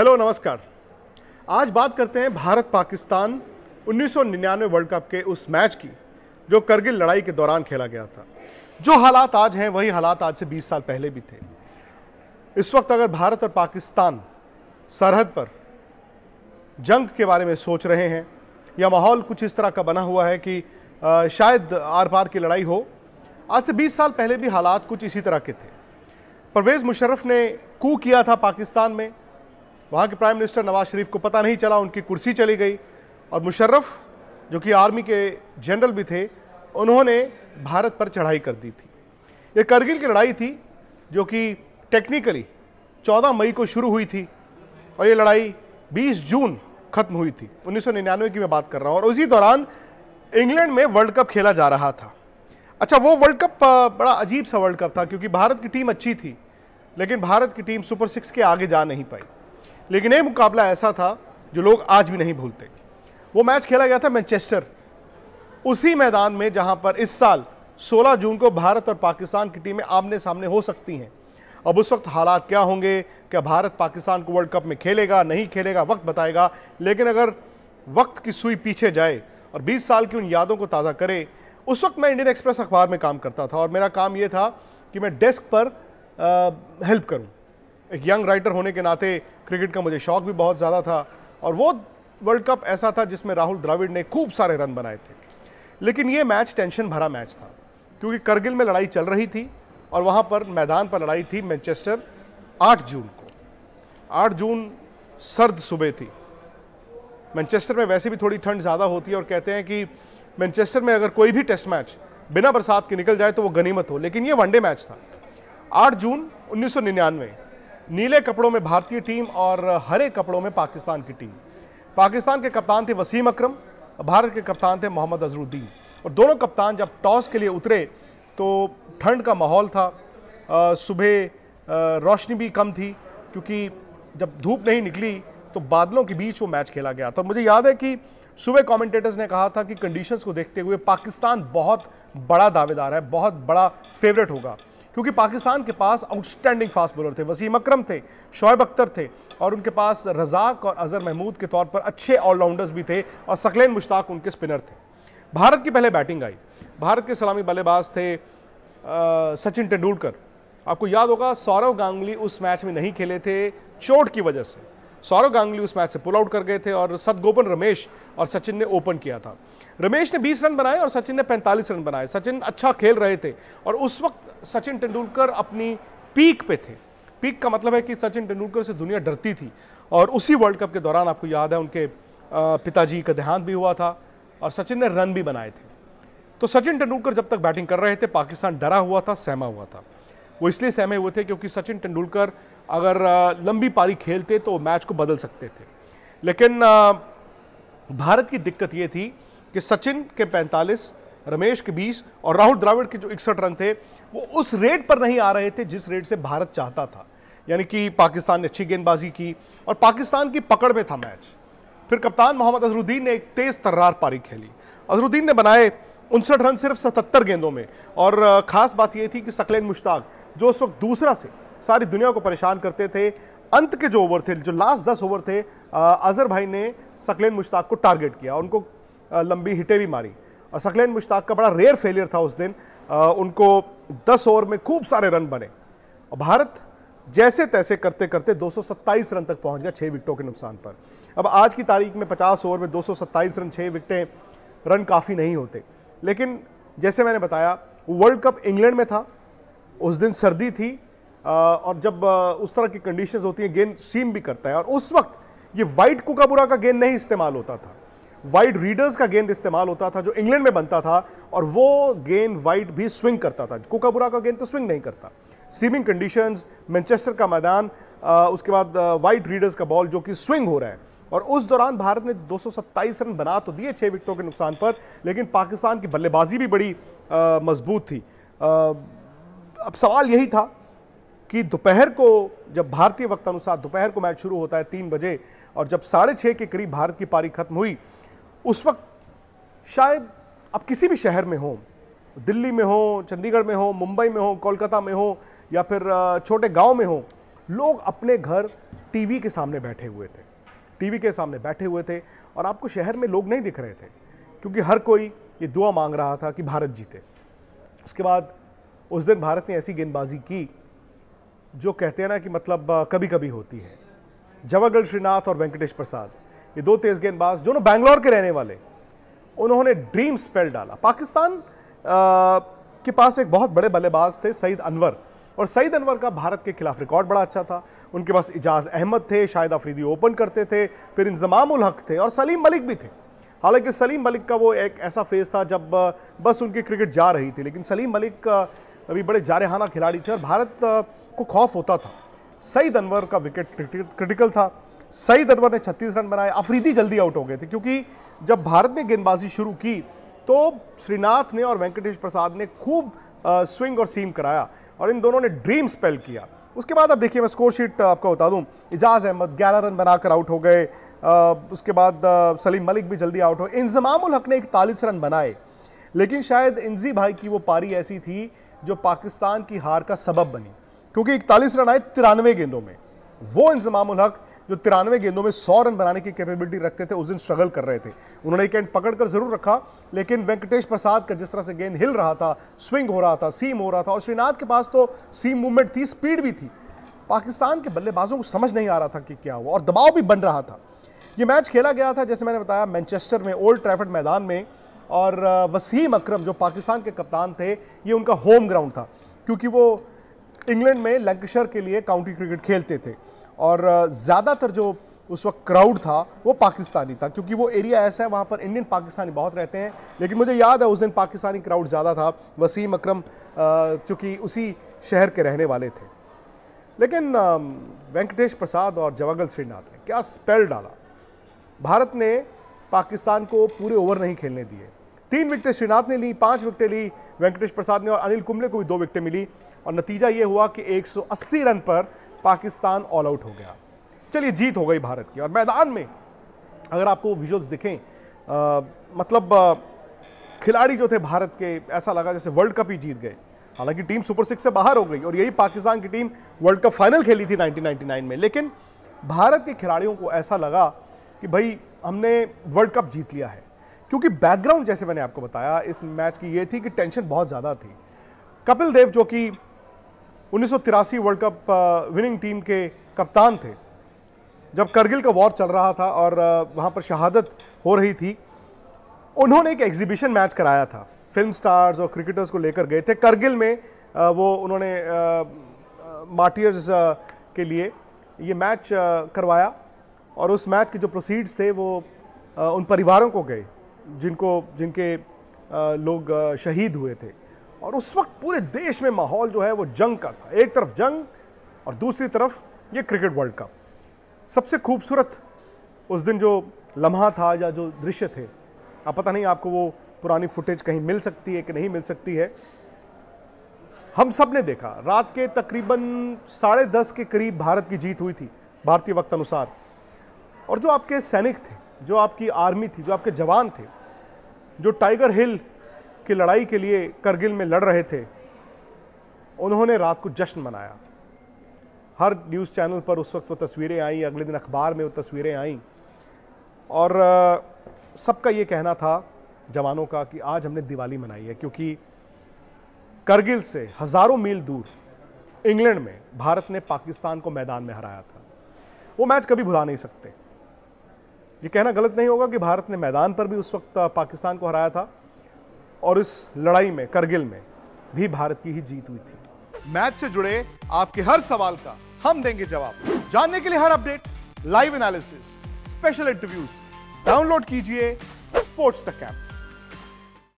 hello नमस्कार आज बात करते हैं भारत पाकिस्तान 1999 वर्ल्ड कप के उस मैच की जो करगिल लड़ाई के दौरान खेला गया था जो हालात आज हैं वही हालात आज से 20 साल पहले भी थे इस वक्त अगर भारत और पाकिस्तान सरहद पर जंग के बारे में सोच रहे हैं या माहौल कुछ इस तरह का बना हुआ है कि शायद आर पार की लड़ाई हो आज से 20 साल पहले भी हालात कुछ इसी तरह के थे परवेज़ मुशर्रफ ने कू किया था पाकिस्तान में वहाँ के प्राइम मिनिस्टर नवाज शरीफ को पता नहीं चला उनकी कुर्सी चली गई और मुशर्रफ जो कि आर्मी के जनरल भी थे उन्होंने भारत पर चढ़ाई कर दी थी ये करगिल की लड़ाई थी जो कि टेक्निकली 14 मई को शुरू हुई थी और ये लड़ाई 20 जून खत्म हुई थी 1999 की मैं बात कर रहा हूँ और उसी दौरान इंग्लैंड में वर्ल्ड कप खेला जा रहा था अच्छा वो वर्ल्ड कप बड़ा अजीब सा वर्ल्ड कप था क्योंकि भारत की टीम अच्छी थी लेकिन भारत की टीम सुपर सिक्स के आगे जा नहीं पाई लेकिन ये मुकाबला ऐसा था जो लोग आज भी नहीं भूलते वो मैच खेला गया था मैनचेस्टर उसी मैदान में जहां पर इस साल 16 जून को भारत और पाकिस्तान की टीमें आमने सामने हो सकती हैं अब उस वक्त हालात क्या होंगे क्या भारत पाकिस्तान को वर्ल्ड कप में खेलेगा नहीं खेलेगा वक्त बताएगा लेकिन अगर वक्त की सुई पीछे जाए और 20 साल की उन यादों को ताज़ा करे उस वक्त मैं इंडियन एक्सप्रेस अखबार में काम करता था और मेरा काम ये था कि मैं डेस्क पर आ, हेल्प करूं एक यंग राइटर होने के नाते क्रिकेट का मुझे शौक भी बहुत ज़्यादा था और वो वर्ल्ड कप ऐसा था जिसमें राहुल द्रविड़ ने खूब सारे रन बनाए थे लेकिन ये मैच टेंशन भरा मैच था क्योंकि करगिल में लड़ाई चल रही थी और वहाँ पर मैदान पर लड़ाई थी मैनचेस्टर 8 जून को 8 जून सर्द सुबह थी मैनचेस्टर में वैसे भी थोड़ी ठंड ज़्यादा होती है और कहते हैं कि मैनचेस्टर में अगर कोई भी टेस्ट मैच बिना बरसात के निकल जाए तो वो गनीमत हो लेकिन ये वनडे मैच था 8 जून 1999 नीले कपड़ों में भारतीय टीम और हरे कपड़ों में पाकिस्तान की टीम पाकिस्तान के कप्तान थे वसीम अक्रम भारत के कप्तान थे मोहम्मद अजरुद्दीन और दोनों कप्तान जब टॉस के लिए उतरे तो ठंड का माहौल था सुबह रोशनी भी कम थी क्योंकि जब धूप नहीं निकली तो बादलों के बीच वो मैच खेला गया तो मुझे याद है कि सुबह कमेंटेटर्स ने कहा था कि कंडीशंस को देखते हुए पाकिस्तान बहुत बड़ा दावेदार है बहुत बड़ा फेवरेट होगा क्योंकि पाकिस्तान के पास आउटस्टैंडिंग फास्ट बॉलर थे वसीम अक्रम थे शोएब अख्तर थे और उनके पास रजाक और अजहर महमूद के तौर पर अच्छे ऑलराउंडर्स भी थे और सकलेन मुश्ताक उनके स्पिनर थे भारत की पहले बैटिंग आई भारत के सलामी बल्लेबाज थे सचिन तेंदुलकर आपको याद होगा सौरव गांगुली उस मैच में नहीं खेले थे चोट की वजह से सौरव गांगुली उस मैच से पुल आउट कर गए थे और सदगोपन रमेश और सचिन ने ओपन किया था रमेश ने 20 रन बनाए और सचिन ने 45 रन बनाए सचिन अच्छा खेल रहे थे और उस वक्त सचिन तेंदुलकर अपनी पीक पे थे पीक का मतलब है कि सचिन तेंदुलकर से दुनिया डरती थी और उसी वर्ल्ड कप के दौरान आपको याद है उनके पिताजी का देहांत भी हुआ था और सचिन ने रन भी बनाए थे तो सचिन तेंदुलकर जब तक बैटिंग कर रहे थे पाकिस्तान डरा हुआ था सहमा हुआ था वो इसलिए सहमे हुए थे क्योंकि सचिन तेंदुलकर अगर लंबी पारी खेलते तो मैच को बदल सकते थे लेकिन भारत की दिक्कत ये थी कि सचिन के 45 रमेश के 20 और राहुल द्राविड़ के जो इकसठ रन थे वो उस रेट पर नहीं आ रहे थे जिस रेट से भारत चाहता था यानी कि पाकिस्तान ने अच्छी गेंदबाजी की और पाकिस्तान की पकड़ में था मैच फिर कप्तान मोहम्मद अजरुद्दीन ने एक तेज़ तर्रार पारी खेली अजरुद्दीन ने बनाए उनसठ रन सिर्फ सतहत्तर गेंदों में और ख़ास बात यह थी कि सकलेन मुश्ताक जो उस वक्त दूसरा से सारी दुनिया को परेशान करते थे अंत के जो ओवर थे जो लास्ट दस ओवर थे अजहर भाई ने सकलेन मुश्ताक को टारगेट किया उनको लंबी हिटें भी मारी और सकलेन मुश्ताक का बड़ा रेयर फेलियर था उस दिन उनको दस ओवर में खूब सारे रन बने और भारत जैसे तैसे करते करते 227 रन तक पहुंच गया छः विकटों के नुकसान पर अब आज की तारीख में 50 ओवर में 227 रन छः विकटें रन काफ़ी नहीं होते लेकिन जैसे मैंने बताया वर्ल्ड कप इंग्लैंड में था उस दिन सर्दी थी और जब उस तरह की कंडीशंस होती हैं गेंद सीम भी करता है और उस वक्त ये वाइट कुकाबुरा का गेंद नहीं इस्तेमाल होता था वाइट रीडर्स का गेंद इस्तेमाल होता था जो इंग्लैंड में बनता था और वो गेंद वाइट भी स्विंग करता था कोकाबुरा का गेंद तो स्विंग नहीं करता सीमिंग कंडीशंस मैनचेस्टर का मैदान उसके बाद वाइट रीडर्स का बॉल जो कि स्विंग हो रहा है और उस दौरान भारत ने दो रन बना तो दिए छः विकटों के नुकसान पर लेकिन पाकिस्तान की बल्लेबाजी भी बड़ी मजबूत थी आ, अब सवाल यही था कि दोपहर को जब भारतीय वक्तानुसार दोपहर को मैच शुरू होता है तीन बजे और जब साढ़े छः के करीब भारत की पारी खत्म हुई उस वक्त शायद आप किसी भी शहर में हो दिल्ली में हो चंडीगढ़ में हो मुंबई में हो कोलकाता में हो या फिर छोटे गांव में हो लोग अपने घर टीवी के सामने बैठे हुए थे टीवी के सामने बैठे हुए थे और आपको शहर में लोग नहीं दिख रहे थे क्योंकि हर कोई ये दुआ मांग रहा था कि भारत जीते उसके बाद उस दिन भारत ने ऐसी गेंदबाजी की जो कहते हैं ना कि मतलब कभी कभी होती है जवागल श्रीनाथ और वेंकटेश प्रसाद ये दो तेज गेंदबाज दोनों बैंगलोर के रहने वाले उन्होंने ड्रीम स्पेल डाला पाकिस्तान आ, के पास एक बहुत बड़े बल्लेबाज थे सईद अनवर और सईद अनवर का भारत के खिलाफ रिकॉर्ड बड़ा अच्छा था उनके पास इजाज अहमद थे शाहिद अफरीदी ओपन करते थे फिर इंजमाम हक थे और सलीम मलिक भी थे हालांकि सलीम मलिक का वो एक ऐसा फेज था जब बस उनकी क्रिकेट जा रही थी लेकिन सलीम मलिक अभी बड़े जारहाना खिलाड़ी थे और भारत को खौफ होता था सईद अनवर का विकेट क्रिटिकल था सईद अनवर ने 36 रन बनाए अफरीदी जल्दी आउट हो गए थे क्योंकि जब भारत ने गेंदबाजी शुरू की तो श्रीनाथ ने और वेंकटेश प्रसाद ने खूब स्विंग और सीम कराया और इन दोनों ने ड्रीम स्पेल किया उसके बाद आप देखिए मैं स्कोर शीट आपको बता दूं इजाज़ अहमद 11 रन बनाकर आउट हो गए आ, उसके बाद आ, सलीम मलिक भी जल्दी आउट हो इंजमाम हक ने इकतालीस रन बनाए लेकिन शायद इंजी भाई की वो पारी ऐसी थी जो पाकिस्तान की हार का सबब बनी क्योंकि इकतालीस रन आए तिरानवे गेंदों में वो इंजमाम हक जो तिरानवे गेंदों में सौ रन बनाने की कैपेबिलिटी रखते थे उस दिन स्ट्रगल कर रहे थे उन्होंने एक एंड पकड़कर जरूर रखा लेकिन वेंकटेश प्रसाद का जिस तरह से गेंद हिल रहा था स्विंग हो रहा था सीम हो रहा था और श्रीनाथ के पास तो सीम मूवमेंट थी स्पीड भी थी पाकिस्तान के बल्लेबाजों को समझ नहीं आ रहा था कि क्या हुआ और दबाव भी बन रहा था ये मैच खेला गया था जैसे मैंने बताया मैनचेस्टर में ओल्ड ट्रैफर्ड मैदान में और वसीम अकरम जो पाकिस्तान के कप्तान थे ये उनका होम ग्राउंड था क्योंकि वो इंग्लैंड में लंकशर के लिए काउंटी क्रिकेट खेलते थे और ज़्यादातर जो उस वक्त क्राउड था वो पाकिस्तानी था क्योंकि वो एरिया ऐसा है वहाँ पर इंडियन पाकिस्तानी बहुत रहते हैं लेकिन मुझे याद है उस दिन पाकिस्तानी क्राउड ज़्यादा था वसीम अकरम चूँकि उसी शहर के रहने वाले थे लेकिन वेंकटेश प्रसाद और जवागल श्रीनाथ ने क्या स्पेल डाला भारत ने पाकिस्तान को पूरे ओवर नहीं खेलने दिए तीन विकटें श्रीनाथ ने ली पांच विकटें ली वेंकटेश प्रसाद ने और अनिल कुंबले को भी दो विकटें मिली और नतीजा ये हुआ कि 180 रन पर पाकिस्तान ऑल आउट हो गया चलिए जीत हो गई भारत की और मैदान में अगर आपको विजुअल्स दिखें आ, मतलब आ, खिलाड़ी जो थे भारत के ऐसा लगा जैसे वर्ल्ड कप ही जीत गए हालांकि टीम सुपर सिक्स से बाहर हो गई और यही पाकिस्तान की टीम वर्ल्ड कप फाइनल खेली थी 1999 में लेकिन भारत के खिलाड़ियों को ऐसा लगा कि भाई हमने वर्ल्ड कप जीत लिया है क्योंकि बैकग्राउंड जैसे मैंने आपको बताया इस मैच की ये थी कि टेंशन बहुत ज़्यादा थी कपिल देव जो कि उन्नीस वर्ल्ड कप विनिंग टीम के कप्तान थे जब करगिल का वॉर चल रहा था और वहाँ पर शहादत हो रही थी उन्होंने एक एग्जीबिशन मैच कराया था फिल्म स्टार्स और क्रिकेटर्स को लेकर गए थे करगिल में वो उन्होंने मार्टियर्स के लिए ये मैच करवाया और उस मैच के जो प्रोसीड्स थे वो उन परिवारों को गए जिनको जिनके लोग शहीद हुए थे और उस वक्त पूरे देश में माहौल जो है वो जंग का था एक तरफ जंग और दूसरी तरफ ये क्रिकेट वर्ल्ड कप सबसे खूबसूरत उस दिन जो लम्हा था या जो दृश्य थे आप पता नहीं आपको वो पुरानी फुटेज कहीं मिल सकती है कि नहीं मिल सकती है हम सब ने देखा रात के तकरीबन साढ़े दस के करीब भारत की जीत हुई थी भारतीय वक्त अनुसार और जो आपके सैनिक थे जो आपकी आर्मी थी जो आपके जवान थे जो टाइगर हिल की लड़ाई के लिए करगिल में लड़ रहे थे उन्होंने रात को जश्न मनाया हर न्यूज़ चैनल पर उस वक्त वो तस्वीरें आईं अगले दिन अखबार में वो तस्वीरें आईं और सबका ये कहना था जवानों का कि आज हमने दिवाली मनाई है क्योंकि करगिल से हज़ारों मील दूर इंग्लैंड में भारत ने पाकिस्तान को मैदान में हराया था वो मैच कभी भुला नहीं सकते ये कहना गलत नहीं होगा कि भारत ने मैदान पर भी उस वक्त पाकिस्तान को हराया था और इस लड़ाई में करगिल में भी भारत की ही जीत हुई थी मैच से जुड़े आपके हर सवाल का हम देंगे जवाब जानने के लिए हर update live analysis special interviews download कीजिए स्पोर्ट्स द कैंप